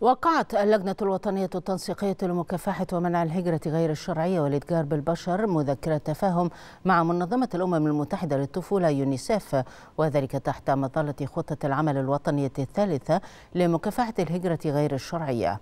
وقعت اللجنة الوطنية التنسيقية لمكافحة ومنع الهجرة غير الشرعية والإتجار بالبشر مذكرة تفاهم مع منظمة الأمم المتحدة للطفولة يونيسيف وذلك تحت مظلة خطة العمل الوطنية الثالثة لمكافحة الهجرة غير الشرعية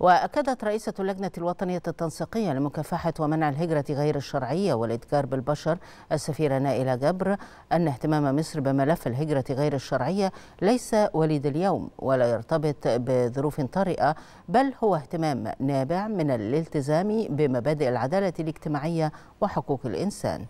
وأكدت رئيسة اللجنة الوطنية التنسيقية لمكافحة ومنع الهجرة غير الشرعية والإتجار بالبشر السفيرة نائلة جبر أن اهتمام مصر بملف الهجرة غير الشرعية ليس وليد اليوم ولا يرتبط بظروف طارئة بل هو اهتمام نابع من الالتزام بمبادئ العدالة الاجتماعية وحقوق الإنسان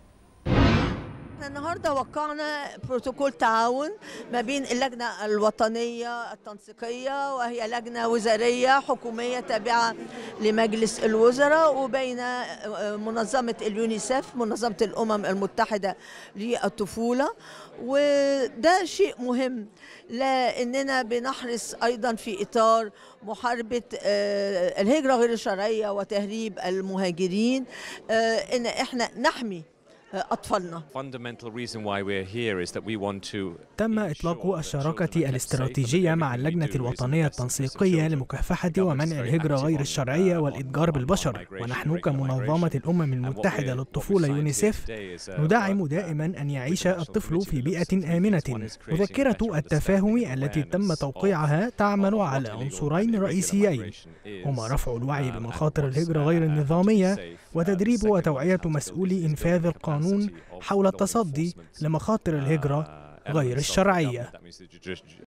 النهارده وقعنا بروتوكول تعاون ما بين اللجنه الوطنيه التنسيقيه وهي لجنه وزاريه حكوميه تابعه لمجلس الوزراء وبين آه، منظمه اليونيسف منظمه الامم المتحده للطفوله وده شيء مهم لاننا بنحرص ايضا في اطار محاربه آه، الهجره غير الشرعيه وتهريب المهاجرين آه، ان احنا نحمي أطفالنا تم إطلاق الشراكة الاستراتيجية مع اللجنة الوطنية التنسيقية لمكافحة ومنع الهجرة غير uh, الشرعية والإتجار بالبشر ونحن كمنظمة الأمم المتحدة للطفولة يونيسيف uh, ندعم uh, دائما أن يعيش الطفل في بيئة آمنة مذكرة التفاهم التي تم توقيعها تعمل على عنصرين رئيسيين هما رفع الوعي بمخاطر الهجرة غير النظامية وتدريب وتوعية مسؤولي إنفاذ القانون حول التصدي لمخاطر الهجرة غير الشرعية